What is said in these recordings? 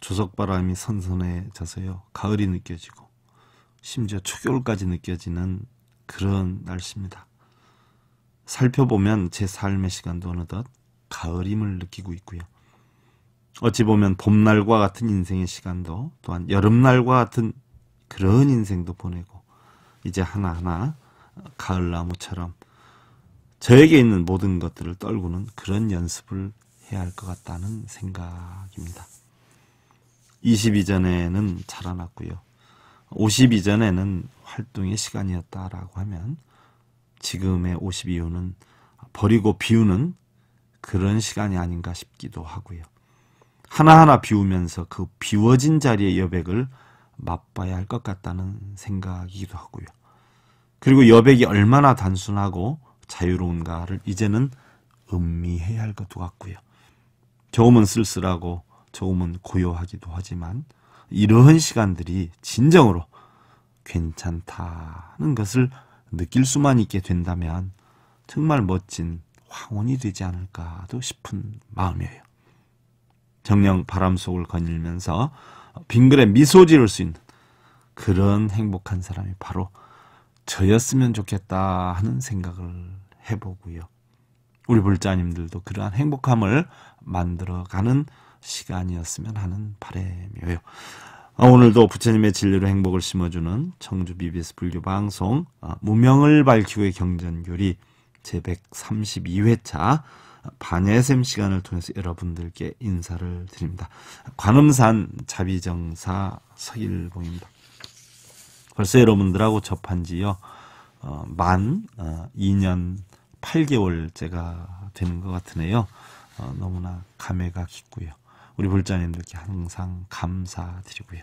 조석바람이 선선해져서요. 가을이 느껴지고 심지어 초겨울까지 느껴지는 그런 날씨입니다. 살펴보면 제 삶의 시간도 어느덧 가을임을 느끼고 있고요. 어찌 보면 봄날과 같은 인생의 시간도 또한 여름날과 같은 그런 인생도 보내고 이제 하나하나 가을나무처럼 저에게 있는 모든 것들을 떨구는 그런 연습을 해야 할 것 같다는 생각입니다. 2 2전에는 자라났고요. 5 2전에는 활동의 시간이었다라고 하면 지금의 5 2 이후는 버리고 비우는 그런 시간이 아닌가 싶기도 하고요. 하나하나 비우면서 그 비워진 자리의 여백을 맛봐야 할 것 같다는 생각이기도 하고요. 그리고 여백이 얼마나 단순하고 자유로운가를 이제는 음미해야 할 것도 같고요. 조금은 쓸쓸하고 조금은 고요하기도 하지만 이런 시간들이 진정으로 괜찮다는 것을 느낄 수만 있게 된다면 정말 멋진 황혼이 되지 않을까도 싶은 마음이에요. 정령 바람 속을 거닐면서 빙글에 미소 지을 수 있는 그런 행복한 사람이 바로 저였으면 좋겠다 하는 생각을 해보고요. 우리 불자님들도 그러한 행복함을 만들어가는 시간이었으면 하는 바램이에요. 아, 오늘도 부처님의 진리로 행복을 심어주는 청주 BBS 불교 방송 아, 무명을 밝히고의 경전교리 제 132회차 반예샘 시간을 통해서 여러분들께 인사를 드립니다. 관음산 자비정사 서일봉입니다. 벌써 여러분들하고 접한 지요 어, 만 어, 2년 8개월째가 되는 것 같으네요. 어, 너무나 감회가 깊고요. 우리 불자님들께 항상 감사드리고요.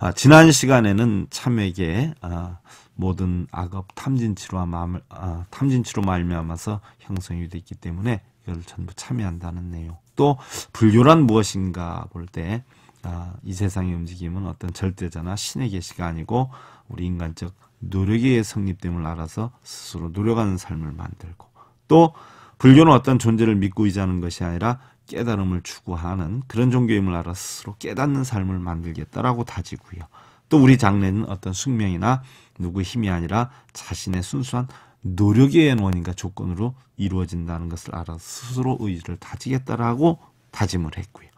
아, 지난 시간에는 참에게 아, 모든 악업 탐진치로와 마음을, 아, 탐진치로 말미암아서 형성이 되기 때문에 이걸 전부 참여한다는 내용. 또 불교란 무엇인가 볼 때이 아, 세상의 움직임은 어떤 절대자나 신의 계시가 아니고 우리 인간적 노력의 성립됨을 알아서 스스로 노력하는 삶을 만들고 또 불교는 어떤 존재를 믿고 의지하는 것이 아니라 깨달음을 추구하는 그런 종교임을 알아 스스로 깨닫는 삶을 만들겠다라고 다지고요. 또 우리 장래는 어떤 숙명이나 누구 힘이 아니라 자신의 순수한 노력의 원인과 조건으로 이루어진다는 것을 알아 서 스스로 의지를 다지겠다라고 다짐을 했고요.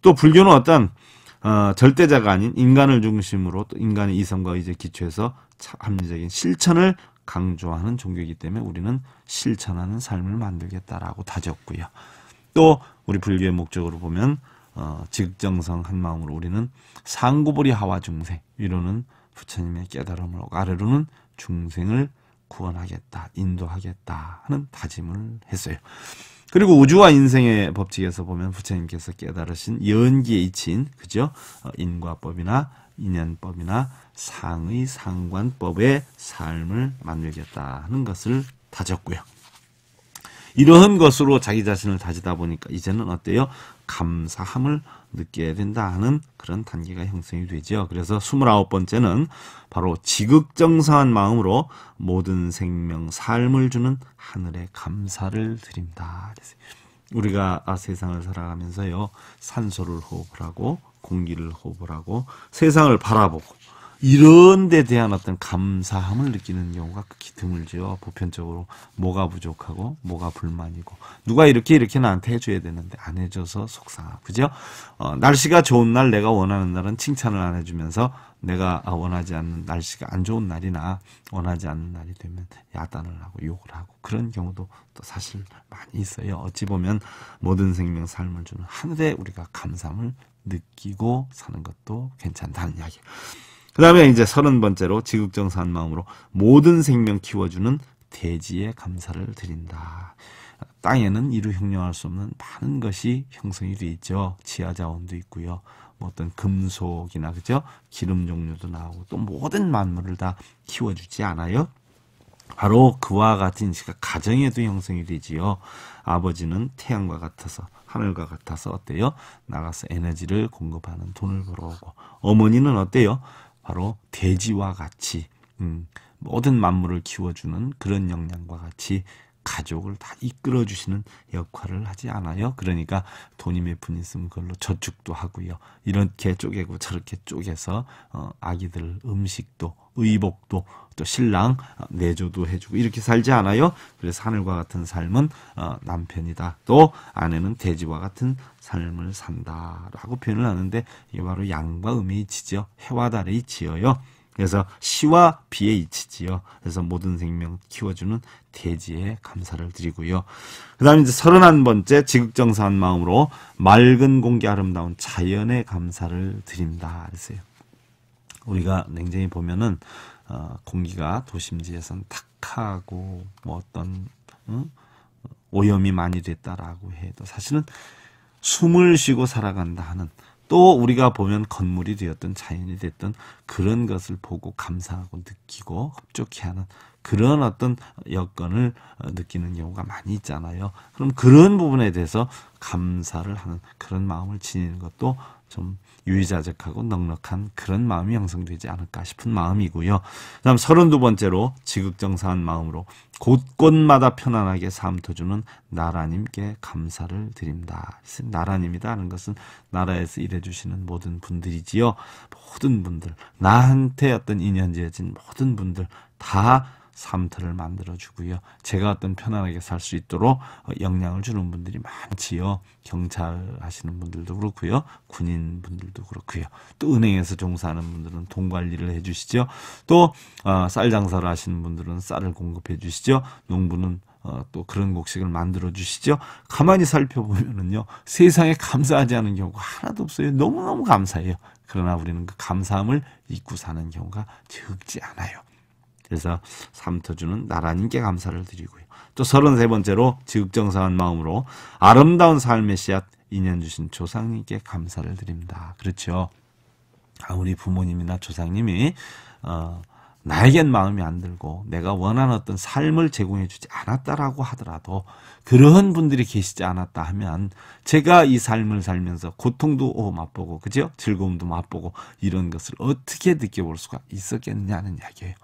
또 불교는 어떤 어, 절대자가 아닌 인간을 중심으로 또 인간의 이성과 의지 기초해서 합리적인 실천을 강조하는 종교이기 때문에 우리는 실천하는 삶을 만들겠다라고 다졌고요. 또 우리 불교의 목적으로 보면 어, 직정성 한 마음으로 우리는 상구보리 하와 중생 위로는 부처님의 깨달음으로 아래로는 중생을 구원하겠다, 인도하겠다 하는 다짐을 했어요. 그리고 우주와 인생의 법칙에서 보면 부처님께서 깨달으신 연기의 이치인 그죠? 어, 인과법이나 인연법이나 상의 상관법의 삶을 만들겠다 하는 것을 다졌고요. 이러한 것으로 자기 자신을 다지다 보니까 이제는 어때요? 감사함을 느끼게 된다 하는 그런 단계가 형성이 되죠. 그래서 2 9 번째는 바로 지극정사한 마음으로 모든 생명 삶을 주는 하늘의 감사를 드립니다. 우리가 아, 세상을 살아가면서요 산소를 호흡을 하고 공기를 호흡을 하고 세상을 바라보고 이런 데 대한 어떤 감사함을 느끼는 경우가 극히 드물죠. 보편적으로 뭐가 부족하고 뭐가 불만이고 누가 이렇게 이렇게 나한테 해줘야 되는데 안 해줘서 속상하고 그죠? 어, 날씨가 좋은 날 내가 원하는 날은 칭찬을 안 해주면서 내가 아, 원하지 않는 날씨가 안 좋은 날이나 원하지 않는 날이 되면 야단을 하고 욕을 하고 그런 경우도 또 사실 많이 있어요. 어찌 보면 모든 생명 삶을 주는 하늘에 우리가 감사함을 느끼고 사는 것도 괜찮다는 이야기. 예요 그 다음에 이제 서른 번째로 지극정사한 마음으로 모든 생명 키워주는 대지에 감사를 드린다. 땅에는 이루 형용할 수 없는 많은 것이 형성이 되어 있죠. 지하 자원도 있고요. 뭐 어떤 금속이나 그죠? 기름 종류도 나오고 또 모든 만물을 다 키워주지 않아요. 바로 그와 같은 인식가 가정에도 형성이 되지요. 아버지는 태양과 같아서 하늘과 같아서 어때요? 나가서 에너지를 공급하는 돈을 벌어오고 어머니는 어때요? 바로 돼지와 같이 음, 모든 만물을 키워주는 그런 역량과 같이 가족을 다 이끌어 주시는 역할을 하지 않아요. 그러니까 돈이 몇푼 있으면 그걸로 저축도 하고요. 이렇게 쪼개고 저렇게 쪼개서 어, 아기들 음식도 의복도 또 신랑 어, 내조도 해주고 이렇게 살지 않아요. 그래서 하늘과 같은 삶은 어, 남편이다. 또 아내는 돼지와 같은 삶을 산다라고 표현을 하는데 이게 바로 양과 음의 지죠. 해와 달의 지어요. 그래서 시와 비의 이치지요. 그래서 모든 생명 키워주는 대지에 감사를 드리고요. 그 다음에 이제 서른한 번째 지극정사한 마음으로 맑은 공기 아름다운 자연에 감사를 드린다. 그랬어요. 우리가 냉정히 보면은, 어, 공기가 도심지에선 탁하고, 뭐 어떤, 응? 오염이 많이 됐다라고 해도 사실은 숨을 쉬고 살아간다 하는 또 우리가 보면 건물이 되었든 자연이 됐든 그런 것을 보고 감사하고 느끼고 흡족해하는 그런 어떤 여건을 어, 느끼는 경우가 많이 있잖아요. 그럼 그런 부분에 대해서 감사를 하는 그런 마음을 지니는 것도 좀 유의자적하고 넉넉한 그런 마음이 형성되지 않을까 싶은 마음이고요. 다음 32번째로 지극정사한 마음으로 곳곳마다 편안하게 삶터주는 나라님께 감사를 드립니다. 나라님이다 하는 것은 나라에서 일해주시는 모든 분들이지요. 모든 분들, 나한테 어떤 인연 지어진 모든 분들 다 삼터를 만들어주고요. 제가 어떤 편안하게 살 수 있도록 어, 영향을 주는 분들이 많지요. 경찰 하시는 분들도 그렇고요. 군인 분들도 그렇고요. 또 은행에서 종사하는 분들은 돈 관리를 해주시죠. 또쌀 어, 장사를 하시는 분들은 쌀을 공급해 주시죠. 농부는 어, 또 그런 곡식을 만들어 주시죠. 가만히 살펴보면은요, 세상에 감사하지 않은 경우가 하나도 없어요. 너무너무 감사해요. 그러나 우리는 그 감사함을 잊고 사는 경우가 적지 않아요. 그래서 삼터주는 나라님께 감사를 드리고요. 또 서른세 번째로 지극정상한 마음으로 아름다운 삶의 씨앗 인연 주신 조상님께 감사를 드립니다. 그렇죠. 아무리 부모님이나 조상님이 어, 나에겐 마음이 안 들고 내가 원하는 어떤 삶을 제공해 주지 않았다라고 하더라도 그런 분들이 계시지 않았다 하면 제가 이 삶을 살면서 고통도 맛보고 그죠? 즐거움도 맛보고 이런 것을 어떻게 느껴볼 수가 있었겠냐는 느 이야기예요.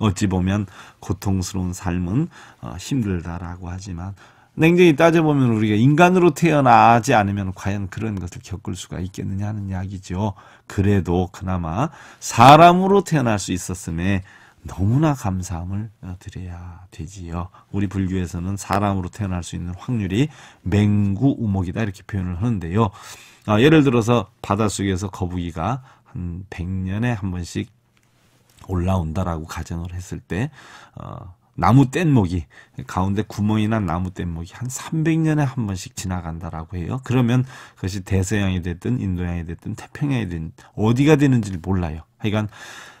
어찌 보면 고통스러운 삶은 어, 힘들다라고 하지만 냉정히 따져보면 우리가 인간으로 태어나지 않으면 과연 그런 것을 겪을 수가 있겠느냐 는 이야기죠. 그래도 그나마 사람으로 태어날 수 있었음에 너무나 감사함을 어, 드려야 되지요. 우리 불교에서는 사람으로 태어날 수 있는 확률이 맹구 우목이다 이렇게 표현을 하는데요. 아, 예를 들어서 바닷속에서 거북이가 한 100년에 한 번씩 올라온다라고 가정을 했을 때 어, 나무 뗏목이 가운데 구멍이 난 나무 뗏목이 한 300년에 한 번씩 지나간다라고 해요. 그러면 그것이 대서양이 됐든 인도양이 됐든 태평양이 됐든 어디가 되는지를 몰라요. 그러니까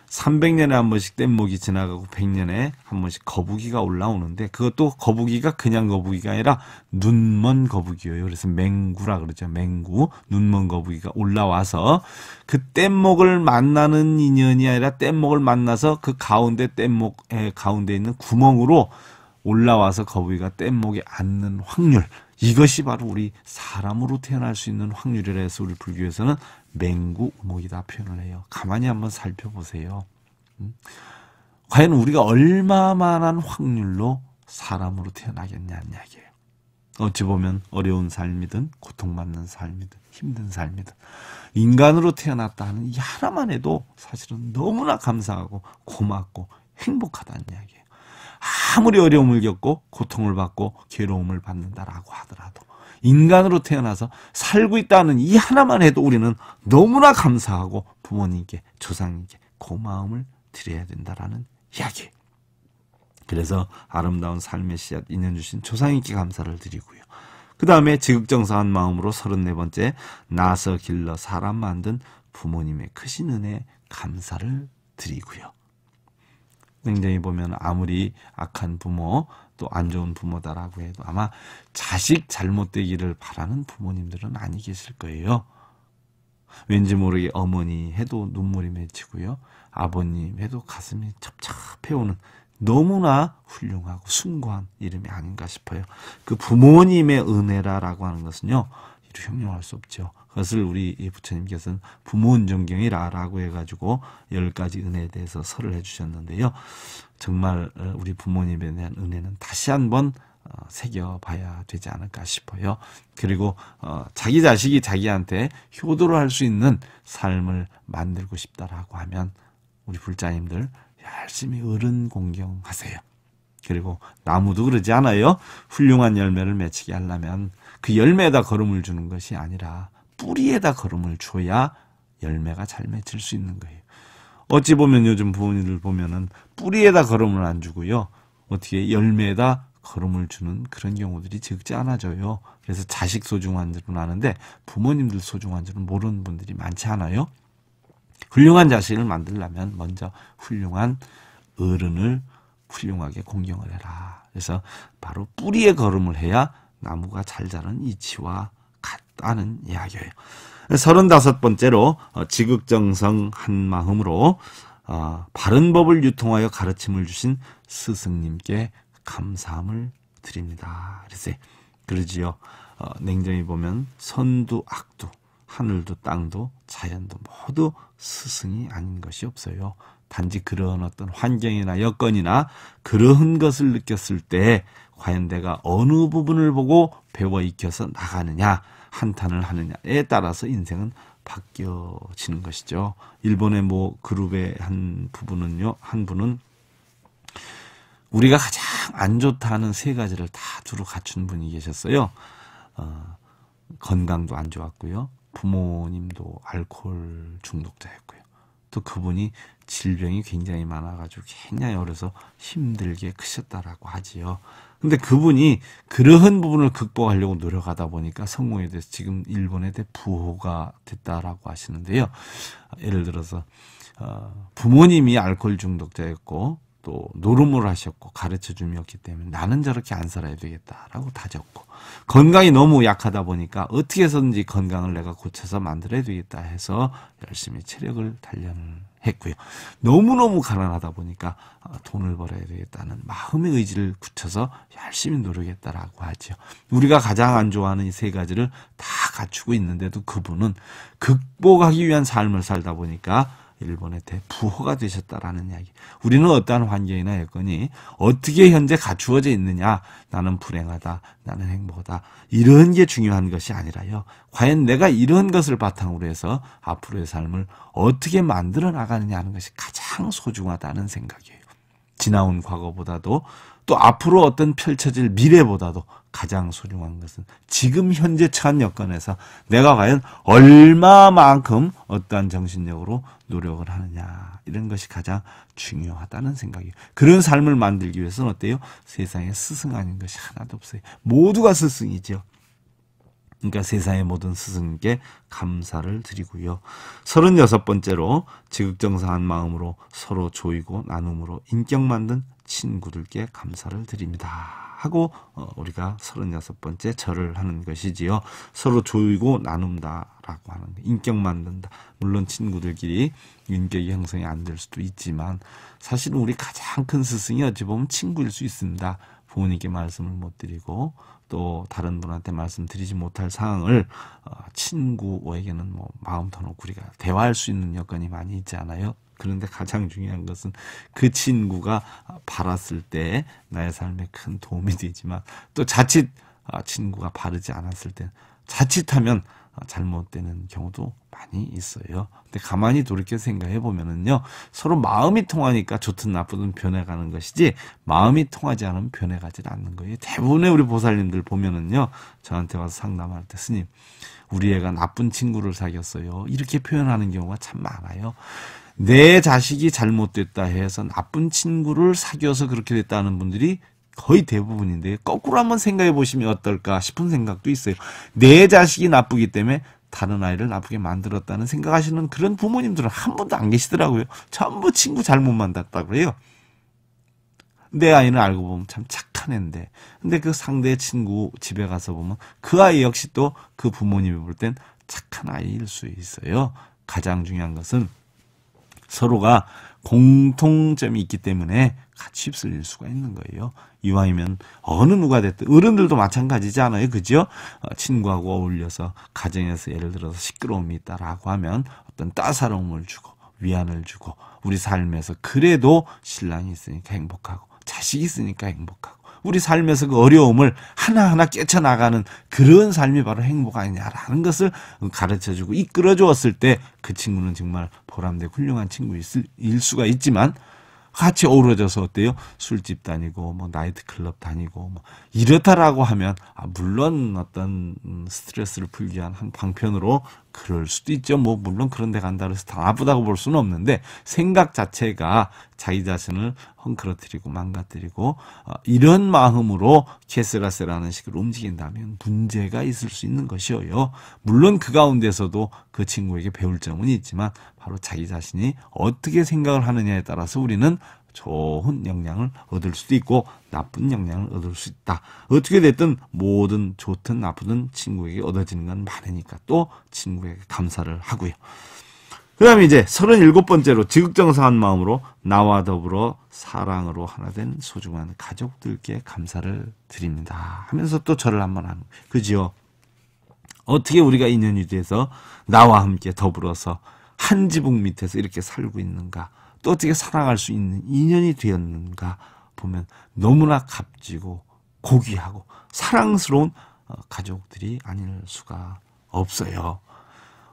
300년에 한 번씩 뗏목이 지나가고 100년에 한 번씩 거북이가 올라오는데 그것도 거북이가 그냥 거북이가 아니라 눈먼 거북이에요. 그래서 맹구라 그러죠. 맹구. 눈먼 거북이가 올라와서 그 뗏목을 만나는 인연이 아니라 뗏목을 만나서 그 가운데 뗏목에 가운데 있는 구멍으로 올라와서 거북이가 뗏목에 앉는 확률. 이것이 바로 우리 사람으로 태어날 수 있는 확률이라 해서 우리 불교에서는 맹구 우목이다 표현을 해요. 가만히 한번 살펴보세요. 음? 과연 우리가 얼마만한 확률로 사람으로 태어나겠냐는 이야기예요. 어찌 보면 어려운 삶이든 고통받는 삶이든 힘든 삶이든 인간으로 태어났다 하는 이 하나만 해도 사실은 너무나 감사하고 고맙고 행복하다는 이야기예요. 아무리 어려움을 겪고 고통을 받고 괴로움을 받는다라고 하더라도 인간으로 태어나서 살고 있다는 이 하나만 해도 우리는 너무나 감사하고 부모님께 조상님께 고마움을 드려야 된다라는 이야기. 그래서 아름다운 삶의 씨앗 인연 주신 조상님께 감사를 드리고요. 그 다음에 지극정사한 마음으로 34번째 나서 길러 사람 만든 부모님의 크신 은혜 감사를 드리고요. 굉장히 보면 아무리 악한 부모, 또안 좋은 부모다라고 해도 아마 자식 잘못되기를 바라는 부모님들은 아니 계실 거예요. 왠지 모르게 어머니 해도 눈물이 맺히고요. 아버님 해도 가슴이 찹찹해오는 너무나 훌륭하고 숭고한 이름이 아닌가 싶어요. 그 부모님의 은혜라라고 하는 것은요. 형용할 수 없죠. 그것을 우리 부처님께서는 부모운정경이라라고 해가지고 열 가지 은혜에 대해서 설을 해주셨는데요. 정말 어, 우리 부모님에 대한 은혜는 다시 한번 어, 새겨봐야 되지 않을까 싶어요. 그리고 어, 자기 자식이 자기한테 효도를 할 수 있는 삶을 만들고 싶다라고 하면 우리 불자님들 열심히 어른 공경하세요. 그리고 나무도 그러지 않아요. 훌륭한 열매를 맺히게 하려면 그 열매에다 걸음을 주는 것이 아니라 뿌리에다 걸음을 줘야 열매가 잘 맺힐 수 있는 거예요. 어찌 보면 요즘 부모님들 보면은 뿌리에다 걸음을안 주고요. 어떻게 열매에다 걸음을 주는 그런 경우들이 적지 않아져요. 그래서 자식 소중한 줄은 아는데 부모님들 소중한 줄은 모르는 분들이 많지 않아요. 훌륭한 자식을 만들려면 먼저 훌륭한 어른을 훌륭하게 공경을 해라. 그래서 바로 뿌리에 걸음을 해야 나무가 잘 자란 이치와 같다는 이야기예요. 서른다섯 번째로 어, 지극정성 한 마음으로 어, 바른 법을 유통하여 가르침을 주신 스승님께 감사함을 드립니다. 그러지요 어, 냉정히 보면 선두 악두 하늘도 땅도 자연도 모두 스승이 아닌 것이 없어요. 단지 그런 어떤 환경이나 여건이나 그러한 것을 느꼈을 때 과연 내가 어느 부분을 보고 배워 익혀서 나가느냐, 한탄을 하느냐에 따라서 인생은 바뀌어지는 것이죠. 일본의 뭐 그룹의 한 부분은요, 한 분은 우리가 가장 안 좋다는 세 가지를 다 주로 갖춘 분이 계셨어요. 어, 건강도 안 좋았고요. 부모님도 알코올 중독자였고요. 또 그분이 질병이 굉장히 많아가지고 굉장히 어려서 힘들게 크셨다라고 하지요. 근데 그분이 그러한 부분을 극복하려고 노력하다 보니까 성공에 대해서 지금 일본에 대해 부호가 됐다라고 하시는데요. 예를 들어서 어, 부모님이 알코올 중독자였고 또 노름을 하셨고 가르쳐 줌이었기 때문에 나는 저렇게 안 살아야 되겠다라고 다졌고 건강이 너무 약하다 보니까 어떻게 해서든지 건강을 내가 고쳐서 만들어야 되겠다 해서 열심히 체력을 단련했고요. 너무너무 가난하다 보니까 아, 돈을 벌어야 되겠다는 마음의 의지를 굳혀서 열심히 노력했다라고 하죠. 우리가 가장 안 좋아하는 이 세 가지를 다 갖추고 있는데도 그분은 극복하기 위한 삶을 살다 보니까 일본의 대부호가 되셨다라는 이야기. 우리는 어떠한 환경이나 여건이 어떻게 현재 갖추어져 있느냐. 나는 불행하다. 나는 행복하다. 이런 게 중요한 것이 아니라요. 과연 내가 이런 것을 바탕으로 해서 앞으로의 삶을 어떻게 만들어 나가느냐 하는 것이 가장 소중하다는 생각이에요. 지나온 과거보다도 또 앞으로 어떤 펼쳐질 미래보다도 가장 소중한 것은 지금 현재 처한 여건에서 내가 과연 얼마만큼 어떠한 정신력으로 노력을 하느냐 이런 것이 가장 중요하다는 생각이에요. 그런 삶을 만들기 위해서는 어때요? 세상에 스승 아닌 것이 하나도 없어요. 모두가 스승이죠. 그러니까 세상의 모든 스승께 감사를 드리고요. 서른여섯 번째로 지극정사한 마음으로 서로 조이고 나눔으로 인격 만든 친구들께 감사를 드립니다. 하고 어, 우리가 36번째 절을 하는 것이지요. 서로 조이고 나눈다라고 하는 인격 만든다. 물론 친구들끼리 인격이 형성이 안 될 수도 있지만 사실은 우리 가장 큰 스승이 어찌 보면 친구일 수 있습니다. 부모님께 말씀을 못 드리고 또 다른 분한테 말씀드리지 못할 상황을 어, 친구에게는 뭐 마음 터놓고 우리가 대화할 수 있는 여건이 많이 있지 않아요. 그런데 가장 중요한 것은 그 친구가 바랐을 때 나의 삶에 큰 도움이 되지만 또 자칫 아, 친구가 바르지 않았을 때 자칫하면 아, 잘못되는 경우도 많이 있어요. 근데 가만히 돌이켜 생각해 보면은요, 서로 마음이 통하니까 좋든 나쁘든 변해가는 것이지, 마음이 통하지 않으면 변해가질 않는 거예요. 대부분의 우리 보살님들 보면은요, 저한테 와서 상담할 때, 스님, 우리 애가 나쁜 친구를 사귀었어요. 이렇게 표현하는 경우가 참 많아요. 내 자식이 잘못됐다 해서 나쁜 친구를 사귀어서 그렇게 됐다는 분들이 거의 대부분인데 거꾸로 한번 생각해 보시면 어떨까 싶은 생각도 있어요. 내 자식이 나쁘기 때문에 다른 아이를 나쁘게 만들었다는 생각하시는 그런 부모님들은 한번도안 계시더라고요. 전부 친구 잘못 만났다 그래요. 내 아이는 알고 보면 참 착한 애인데 근데 그 상대 친구 집에 가서 보면 그 아이 역시 또 그 부모님이 볼 땐 착한 아이일 수 있어요. 가장 중요한 것은 서로가 공통점이 있기 때문에 같이 휩쓸릴 수가 있는 거예요. 이왕이면 어느 누가 됐든 어른들도 마찬가지지 않아요. 그죠? 어, 친구하고 어울려서 가정에서 예를 들어서 시끄러움이 있다라고 하면 어떤 따사로움을 주고 위안을 주고 우리 삶에서 그래도 신랑이 있으니까 행복하고 자식이 있으니까 행복하고 우리 삶에서 그 어려움을 하나하나 깨쳐나가는 그런 삶이 바로 행복 아니냐라는 것을 가르쳐주고 이끌어 주었을 때 그 친구는 정말 보람되 훌륭한 친구일 수가 있지만 같이 어우러져서 어때요? 술집 다니고 뭐 나이트클럽 다니고 뭐 이렇다라고 하면 아 물론 어떤 스트레스를 풀기 위한 한 방편으로 그럴 수도 있죠. 뭐 물론 그런 데 간다 그래서 다 나쁘다고 볼 수는 없는데 생각 자체가 자기 자신을 헝클어뜨리고 망가뜨리고 어, 이런 마음으로 캐스라세라는 식으로 움직인다면 문제가 있을 수 있는 것이어요. 물론 그 가운데서도 그 친구에게 배울 점은 있지만 바로 자기 자신이 어떻게 생각을 하느냐에 따라서 우리는 좋은 영향을 얻을 수도 있고 나쁜 영향을 얻을 수 있다. 어떻게 됐든 뭐든 좋든 나쁘든 친구에게 얻어지는 건 많으니까 또 친구에게 감사를 하고요. 그 다음에 이제 37번째로 지극정사한 마음으로 나와 더불어 사랑으로 하나 된 소중한 가족들께 감사를 드립니다. 하면서 또 절을 한번 하는 거예요. 그죠 어떻게 우리가 인연이 돼서 나와 함께 더불어서 한 지붕 밑에서 이렇게 살고 있는가. 또 어떻게 살아갈 수 있는 인연이 되었는가 보면 너무나 값지고 고귀하고 사랑스러운 어, 가족들이 아닐 수가 없어요.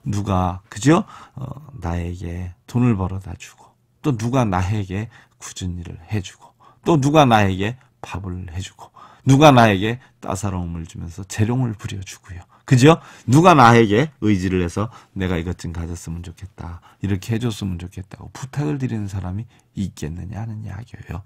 누가 그죠? 어, 나에게 돈을 벌어다 주고 또 누가 나에게 굳은 일을 해주고 또 누가 나에게 밥을 해주고 누가 나에게 따사로움을 주면서 재롱을 부려주고요. 그죠? 누가 나에게 의지를 해서 내가 이것 좀 가졌으면 좋겠다. 이렇게 해줬으면 좋겠다고 부탁을 드리는 사람이 있겠느냐 하는 이야기예요.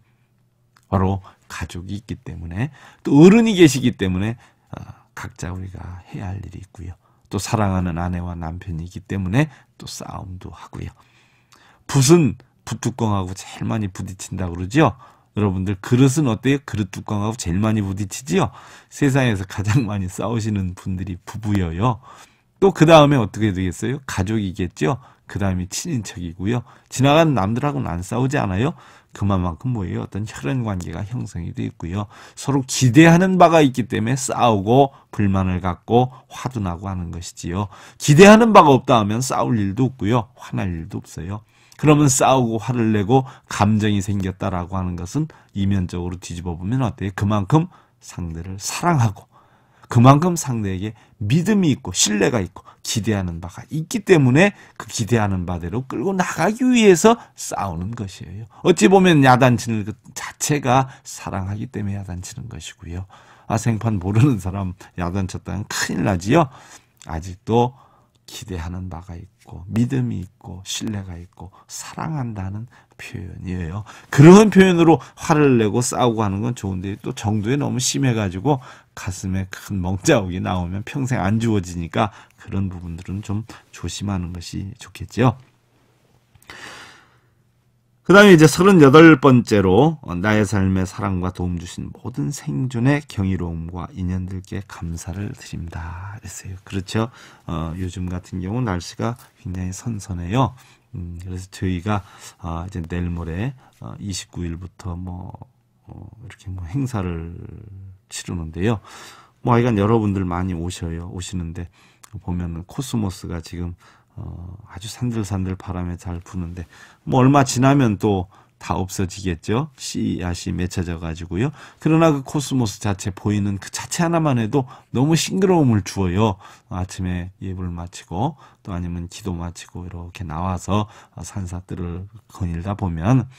바로 가족이 있기 때문에 또 어른이 계시기 때문에 아, 각자 우리가 해야 할 일이 있고요. 또 사랑하는 아내와 남편이기 때문에 또 싸움도 하고요. 붓은 붓뚜껑하고 제일 많이 부딪힌다 그러죠. 여러분들 그릇은 어때요? 그릇 뚜껑하고 제일 많이 부딪히지요? 세상에서 가장 많이 싸우시는 분들이 부부여요. 또 그 다음에 어떻게 되겠어요? 가족이겠죠? 그 다음이 친인척이고요. 지나간 남들하고는 안 싸우지 않아요? 그만큼 뭐예요? 어떤 혈연 관계가 형성이 되어 있고요. 서로 기대하는 바가 있기 때문에 싸우고 불만을 갖고 화도 나고 하는 것이지요. 기대하는 바가 없다 하면 싸울 일도 없고요. 화날 일도 없어요. 그러면 싸우고 화를 내고 감정이 생겼다라고 하는 것은 이면적으로 뒤집어 보면 어때요? 그만큼 상대를 사랑하고 그만큼 상대에게 믿음이 있고 신뢰가 있고 기대하는 바가 있기 때문에 그 기대하는 바대로 끌고 나가기 위해서 싸우는 것이에요. 어찌 보면 야단치는 것 자체가 사랑하기 때문에 야단치는 것이고요. 아 생판 모르는 사람 야단쳤다면 큰일 나지요. 아직도 기대하는 바가 있고 믿음이 있고 신뢰가 있고 사랑한다는 표현이에요. 그런 표현으로 화를 내고 싸우고 하는 건 좋은데 또 정도에 너무 심해가지고 가슴에 큰 멍자국이 나오면 평생 안 주워지니까 그런 부분들은 좀 조심하는 것이 좋겠지요. 그 다음에 이제 38번째로 나의 삶에 사랑과 도움 주신 모든 생존의 경이로움과 인연들께 감사를 드립니다. 했어요. 그렇죠. 어, 요즘 같은 경우 날씨가 굉장히 선선해요. 음, 그래서 저희가 아, 이제 내일 모레 어, 29일부터 뭐 어, 이렇게 뭐 행사를 치르는데요. 뭐 하여간 여러분들 많이 오셔요. 오시는데 보면은 코스모스가 지금 어, 아주 산들산들 바람에 잘 부는데 뭐 얼마 지나면 또 다 없어지겠죠. 씨앗이 맺혀져 가지고요. 그러나 그 코스모스 자체 보이는 그 자체 하나만 해도 너무 싱그러움을 주어요. 아침에 예불 마치고 또 아니면 기도 마치고 이렇게 나와서 산사들을 거닐다 보면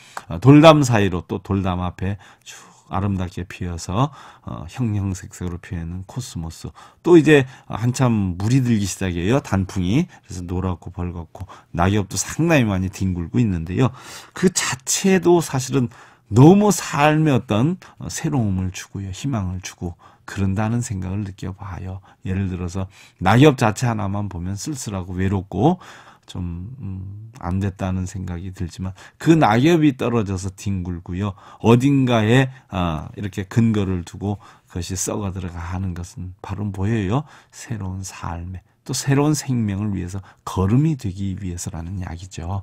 돌담 사이로 또 돌담 앞에 쭉 아름답게 피어서 어, 형형색색으로 피어있는 코스모스. 또 이제 한참 물이 들기 시작해요. 단풍이. 그래서 노랗고 벌겋고 낙엽도 상당히 많이 뒹굴고 있는데요. 그 자체도 사실은 너무 삶의 어떤 어, 새로움을 주고요. 희망을 주고 그런다는 생각을 느껴봐요. 예를 들어서 낙엽 자체 하나만 보면 쓸쓸하고 외롭고 좀, 음, 안 됐다는 생각이 들지만 그 낙엽이 떨어져서 뒹굴고요. 어딘가에, 아, 이렇게 근거를 두고 그것이 썩어 들어가 는 것은 바로 뭐예요? 새로운 삶에, 또 새로운 생명을 위해서 걸음이 되기 위해서라는 약이죠.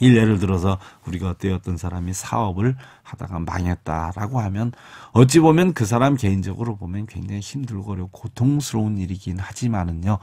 예를 들어서 우리가 어때 어떤 사람이 사업을 하다가 망했다라고 하면 어찌 보면 그 사람 개인적으로 보면 굉장히 힘들고 어렵고 고통스러운 일이긴 하지만은요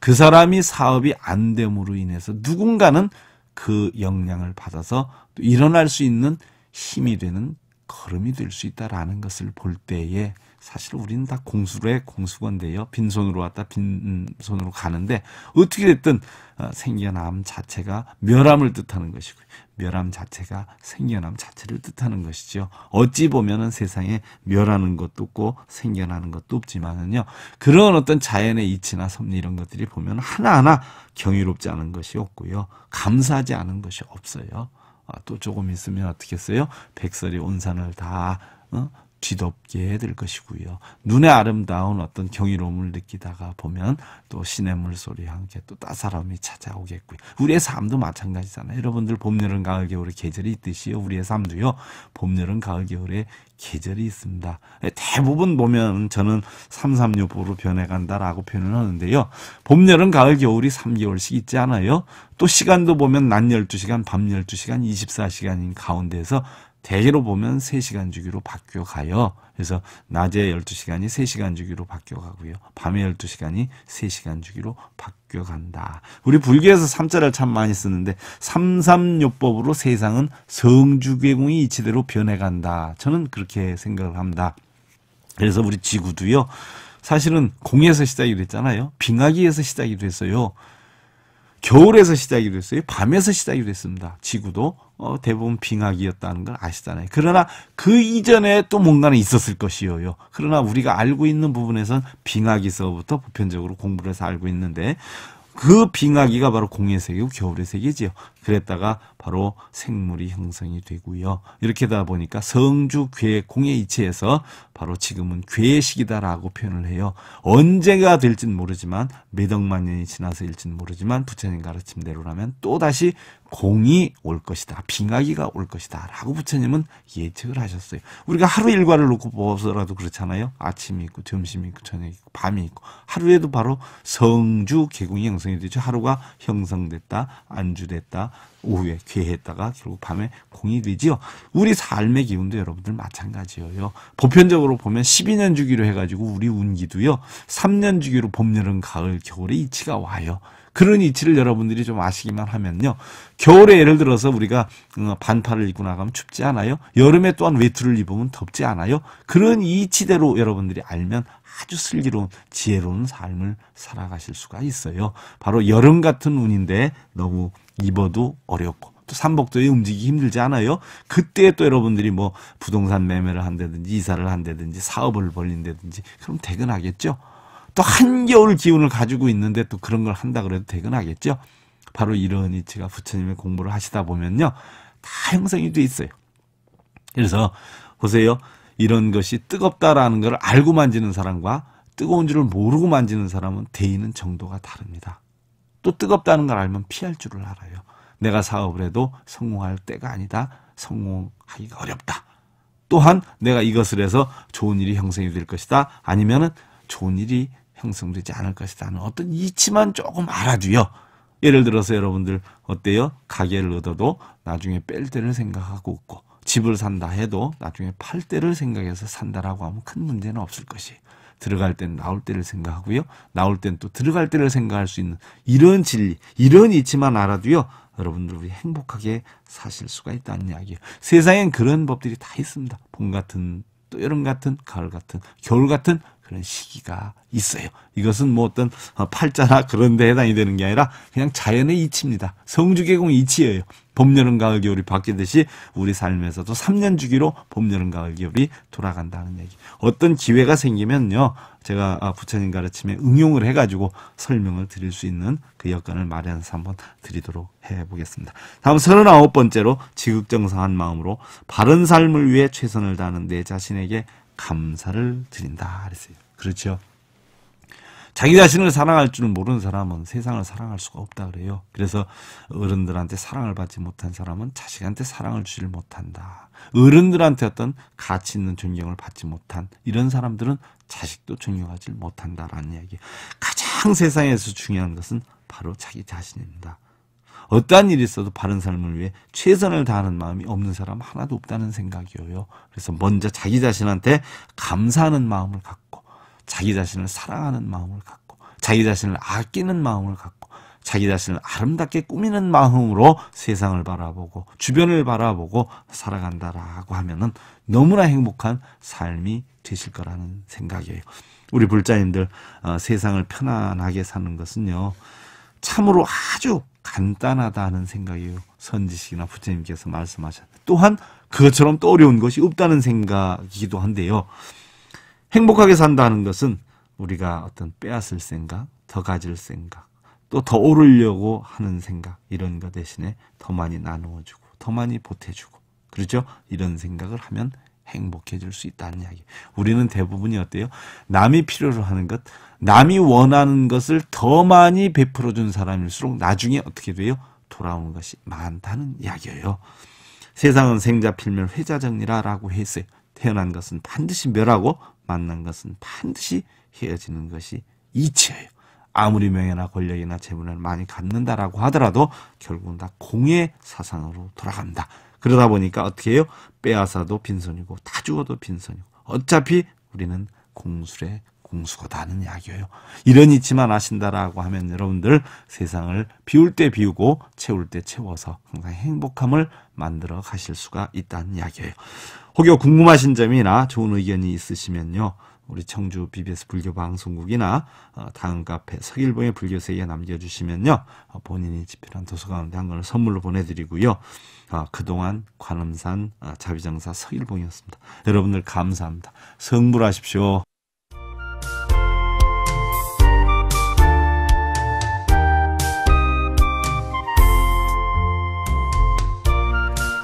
그 사람이 사업이 안 됨으로 인해서 누군가는 그 영향을 받아서 또 일어날 수 있는 힘이 되는 걸음이 될 수 있다라는 것을 볼 때에 사실 우리는 다 공수래 공수건데요. 빈손으로 왔다 빈손으로 가는데 어떻게 됐든 어, 생겨남 자체가 멸함을 뜻하는 것이고요. 멸함 자체가 생겨남 자체를 뜻하는 것이죠. 어찌 보면은 세상에 멸하는 것도 없고 생겨나는 것도 없지만은요. 그런 어떤 자연의 이치나 섭리 이런 것들이 보면 하나하나 경이롭지 않은 것이 없고요. 감사하지 않은 것이 없어요. 아, 또 조금 있으면 어떻겠어요? 백설이 온 산을 다 어? 뒤덮게 될 것이고요. 눈에 아름다운 어떤 경이로움을 느끼다가 보면 또 시냇물 소리와 함께 또 따사로움이 찾아오겠고요. 우리의 삶도 마찬가지잖아요. 여러분들 봄, 여름, 가을, 겨울의 계절이 있듯이요. 우리의 삶도요. 봄, 여름, 가을, 겨울의 계절이 있습니다. 예, 대부분 보면 저는 336보로 변해간다라고 표현을 하는데요. 봄, 여름, 가을, 겨울이 3개월씩 있지 않아요. 또 시간도 보면 낮 12시간, 밤 12시간, 24시간인 가운데서 대개로 보면 3시간 주기로 바뀌어 가요. 그래서 낮에 12시간이 3시간 주기로 바뀌어 가고요. 밤에 12시간이 3시간 주기로 바뀌어 간다. 우리 불교에서 삼자를참 많이 쓰는데 3 3요법으로 세상은 성주괴공이 이치대로 변해 간다. 저는 그렇게 생각을 합니다. 그래서 우리 지구도요. 사실은 공에서 시작이 됐잖아요. 빙하기에서 시작이 됐어요. 겨울에서 시작이 됐어요. 밤에서 시작이 됐습니다. 지구도 어, 대부분 빙하기였다는 걸 아시잖아요. 그러나 그 이전에 또 뭔가는 있었을 것이요. 그러나 우리가 알고 있는 부분에선 빙하기서부터 보편적으로 공부를 해서 알고 있는데 그 빙하기가 바로 공의 세계고 겨울의 세계지요. 그랬다가 바로 생물이 형성이 되고요. 이렇게 다 보니까 성주 괴 공의 이체에서 바로 지금은 괴식이다라고 표현을 해요. 언제가 될진 모르지만 몇억만 년이 지나서일진 모르지만 부처님 가르침대로라면 또다시 공이 올 것이다. 빙하기가 올 것이다. 라고 부처님은 예측을 하셨어요. 우리가 하루 일과를 놓고 보서라도 그렇잖아요. 아침이 있고 점심이 있고 저녁이 있고 밤이 있고 하루에도 바로 성주 개공이 형성이 되죠. 하루가 형성됐다. 안주됐다. 오후에 괴했다가 결국 밤에 공이 되지요. 우리 삶의 기운도 여러분들 마찬가지예요. 보편적으로 보면 12년 주기로 해가지고 우리 운기도요. 3년 주기로 봄, 여름, 가을, 겨울에 이치가 와요. 그런 이치를 여러분들이 좀 아시기만 하면요. 겨울에 예를 들어서 우리가 어, 반팔을 입고 나가면 춥지 않아요. 여름에 또한 외투를 입으면 덥지 않아요. 그런 이치대로 여러분들이 알면 아주 슬기로운 지혜로운 삶을 살아가실 수가 있어요. 바로 여름 같은 운인데 너무 입어도 어렵고 또 삼복도에 움직이기 힘들지 않아요. 그때 또 여러분들이 뭐 부동산 매매를 한다든지 이사를 한다든지 사업을 벌린다든지 그럼 대근하겠죠 또 한겨울 기운을 가지고 있는데 또 그런 걸 한다 그래도 대근하겠죠 바로 이런 이치가 부처님의 공부를 하시다 보면요. 다 형성이 돼 있어요. 그래서 보세요. 이런 것이 뜨겁다라는 걸 알고 만지는 사람과 뜨거운 줄을 모르고 만지는 사람은 데이는 정도가 다릅니다. 또 뜨겁다는 걸 알면 피할 줄을 알아요. 내가 사업을 해도 성공할 때가 아니다. 성공하기가 어렵다. 또한 내가 이것을 해서 좋은 일이 형성이 될 것이다. 아니면은 좋은 일이 형성되지 않을 것이다 는 어떤 이치만 조금 알아두요. 예를 들어서 여러분들 어때요? 가게를 얻어도 나중에 뺄 때를 생각하고 없고 집을 산다 해도 나중에 팔 때를 생각해서 산다라고 하면 큰 문제는 없을 것이 들어갈 땐 나올 때를 생각하고요. 나올 땐 또 들어갈 때를 생각할 수 있는 이런 진리, 이런 이치만 알아도요. 여러분들 우리 행복하게 사실 수가 있다는 이야기예요. 세상엔 그런 법들이 다 있습니다. 봄 같은 또 여름 같은 가을 같은 겨울 같은 그런 시기가 있어요. 이것은 뭐 어떤 팔자나 그런 데 해당이 되는 게 아니라 그냥 자연의 이치입니다. 성주계공 이치예요. 봄, 여름, 가을, 겨울이 바뀌듯이 우리 삶에서도 3년 주기로 봄, 여름, 가을, 겨울이 돌아간다는 얘기. 어떤 기회가 생기면요. 제가 아, 부처님 가르침에 응용을 해가지고 설명을 드릴 수 있는 그 여건을 마련해서 한번 드리도록 해보겠습니다. 다음 39번째로 지극정상한 마음으로 바른 삶을 위해 최선을 다하는 내 자신에게 감사를 드린다. 그랬어요. 그렇죠. 자기 자신을 사랑할 줄 모르는 사람은 세상을 사랑할 수가 없다 그래요. 그래서 어른들한테 사랑을 받지 못한 사람은 자식한테 사랑을 주질 못한다. 어른들한테 어떤 가치 있는 존경을 받지 못한 이런 사람들은 자식도 존경하지 못한다라는 이야기. 가장 세상에서 중요한 것은 바로 자기 자신입니다. 어떠한 일이 있어도 바른 삶을 위해 최선을 다하는 마음이 없는 사람 하나도 없다는 생각이에요. 그래서 먼저 자기 자신한테 감사하는 마음을 갖고 자기 자신을 사랑하는 마음을 갖고 자기 자신을 아끼는 마음을 갖고 자기 자신을 아름답게 꾸미는 마음으로 세상을 바라보고 주변을 바라보고 살아간다라고 하면은 너무나 행복한 삶이 되실 거라는 생각이에요. 우리 불자님들 어, 세상을 편안하게 사는 것은요 참으로 아주 간단하다 는 생각이에요. 선지식이나 부처님께서 말씀하셨. 는데 또한 그것처럼 또 어려운 것이 없다는 생각이기도 한데요. 행복하게 산다는 것은 우리가 어떤 빼앗을 생각, 더 가질 생각, 또 더 오르려고 하는 생각 이런 것 대신에 더 많이 나누어주고 더 많이 보태주고 그렇죠? 이런 생각을 하면 행복해질 수 있다는 이야기. 우리는 대부분이 어때요? 남이 필요로 하는 것, 남이 원하는 것을 더 많이 베풀어 준 사람일수록 나중에 어떻게 돼요? 돌아오는 것이 많다는 이야기예요. 세상은 생자 필멸 회자 정이라고 했어요. 태어난 것은 반드시 멸하고 만난 것은 반드시 헤어지는 것이 이치예요. 아무리 명예나 권력이나 재물을 많이 갖는다라고 하더라도 결국은 다 공의 사상으로 돌아간다. 그러다 보니까 어떻게 해요? 빼앗아도 빈손이고 다 죽어도 빈손이고 어차피 우리는 공술에 공수고 다는 약이에요. 이런 이치만 아신다라고 하면 여러분들 세상을 비울 때 비우고 채울 때 채워서 항상 행복함을 만들어 가실 수가 있다는 약이에요 혹여 궁금하신 점이나 좋은 의견이 있으시면요. 우리 청주 BBS 불교 방송국이나 어, 다음 카페 서일봉의 불교세계 에 남겨주시면요 어, 본인이 집필한 도서 가운데 한 권을 선물로 보내드리고요 어, 그동안 관음산 자비정사 서일봉이었습니다 여러분들 감사합니다 성불하십시오.